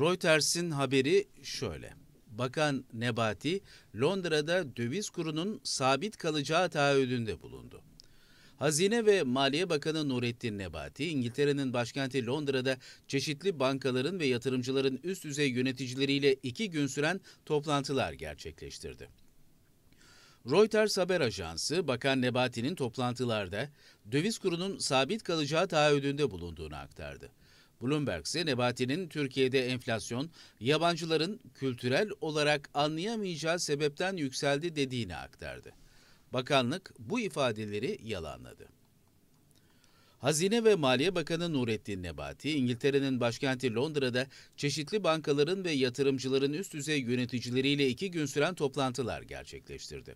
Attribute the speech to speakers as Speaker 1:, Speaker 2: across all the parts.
Speaker 1: Reuters'in haberi şöyle. Bakan Nebati, Londra'da döviz kurunun sabit kalacağı taahhüdünde bulundu. Hazine ve Maliye Bakanı Nurettin Nebati, İngiltere'nin başkenti Londra'da çeşitli bankaların ve yatırımcıların üst düzey yöneticileriyle iki gün süren toplantılar gerçekleştirdi. Reuters haber ajansı, Bakan Nebati'nin toplantılarda döviz kurunun sabit kalacağı taahhüdünde bulunduğunu aktardı. Bloomberg ise Nebati'nin Türkiye'de enflasyon yabancıların kültürel olarak anlayamayacağı sebepten yükseldi dediğini aktardı. Bakanlık bu ifadeleri yalanladı. Hazine ve Maliye Bakanı Nurettin Nebati, İngiltere'nin başkenti Londra'da çeşitli bankaların ve yatırımcıların üst düzey yöneticileriyle iki gün süren toplantılar gerçekleştirdi.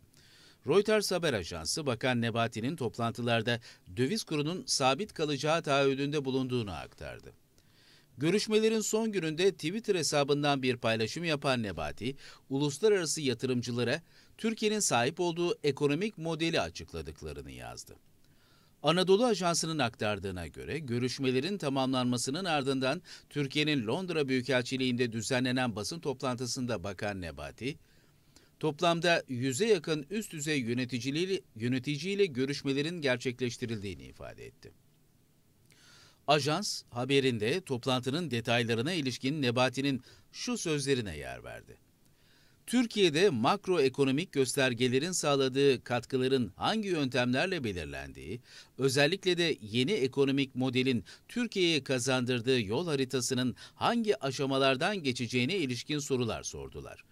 Speaker 1: Reuters haber ajansı Bakan Nebati'nin toplantılarda döviz kurunun sabit kalacağı taahhüdünde bulunduğunu aktardı. Görüşmelerin son gününde Twitter hesabından bir paylaşım yapan Nebati, uluslararası yatırımcılara Türkiye'nin sahip olduğu ekonomik modeli açıkladıklarını yazdı. Anadolu Ajansı'nın aktardığına göre görüşmelerin tamamlanmasının ardından Türkiye'nin Londra Büyükelçiliği'nde düzenlenen basın toplantısında Bakan Nebati, toplamda yüze yakın üst düzey yöneticiyle, yöneticiyle görüşmelerin gerçekleştirildiğini ifade etti. Ajans haberinde toplantının detaylarına ilişkin Nebati'nin şu sözlerine yer verdi. Türkiye'de makroekonomik göstergelerin sağladığı katkıların hangi yöntemlerle belirlendiği, özellikle de yeni ekonomik modelin Türkiye'ye kazandırdığı yol haritasının hangi aşamalardan geçeceğine ilişkin sorular sordular.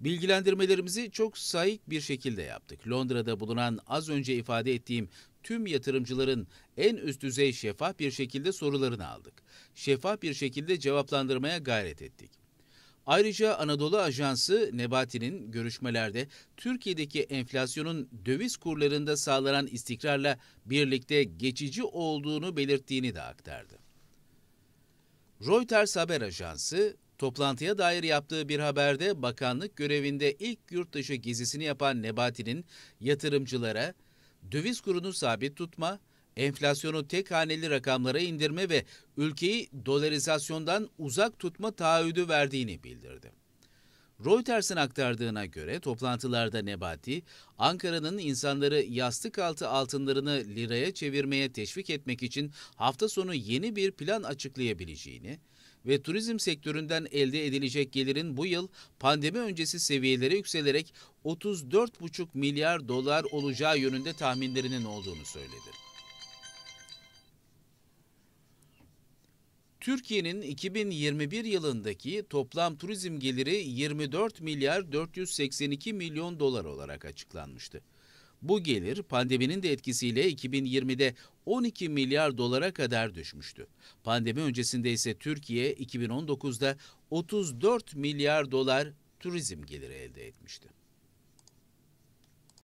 Speaker 1: Bilgilendirmelerimizi çok sayık bir şekilde yaptık. Londra'da bulunan az önce ifade ettiğim tüm yatırımcıların en üst düzey şeffaf bir şekilde sorularını aldık. Şeffaf bir şekilde cevaplandırmaya gayret ettik. Ayrıca Anadolu Ajansı Nebati'nin görüşmelerde Türkiye'deki enflasyonun döviz kurlarında sağlanan istikrarla birlikte geçici olduğunu belirttiğini de aktardı. Reuters haber ajansı toplantıya dair yaptığı bir haberde bakanlık görevinde ilk yurt dışı gezisini yapan Nebati'nin yatırımcılara döviz kurunu sabit tutma, enflasyonu tek haneli rakamlara indirme ve ülkeyi dolarizasyondan uzak tutma taahhüdü verdiğini bildirdi. Reuters'ın aktardığına göre toplantılarda Nebati, Ankara'nın insanları yastık altı altınlarını liraya çevirmeye teşvik etmek için hafta sonu yeni bir plan açıklayabileceğini ve turizm sektöründen elde edilecek gelirin bu yıl pandemi öncesi seviyelere yükselerek 34,5 milyar dolar olacağı yönünde tahminlerinin olduğunu söyledi. Türkiye'nin 2021 yılındaki toplam turizm geliri 24 milyar 482 milyon dolar olarak açıklanmıştı. Bu gelir pandeminin de etkisiyle 2020'de 12 milyar dolara kadar düşmüştü. Pandemi öncesinde ise Türkiye 2019'da 34 milyar dolar turizm geliri elde etmişti.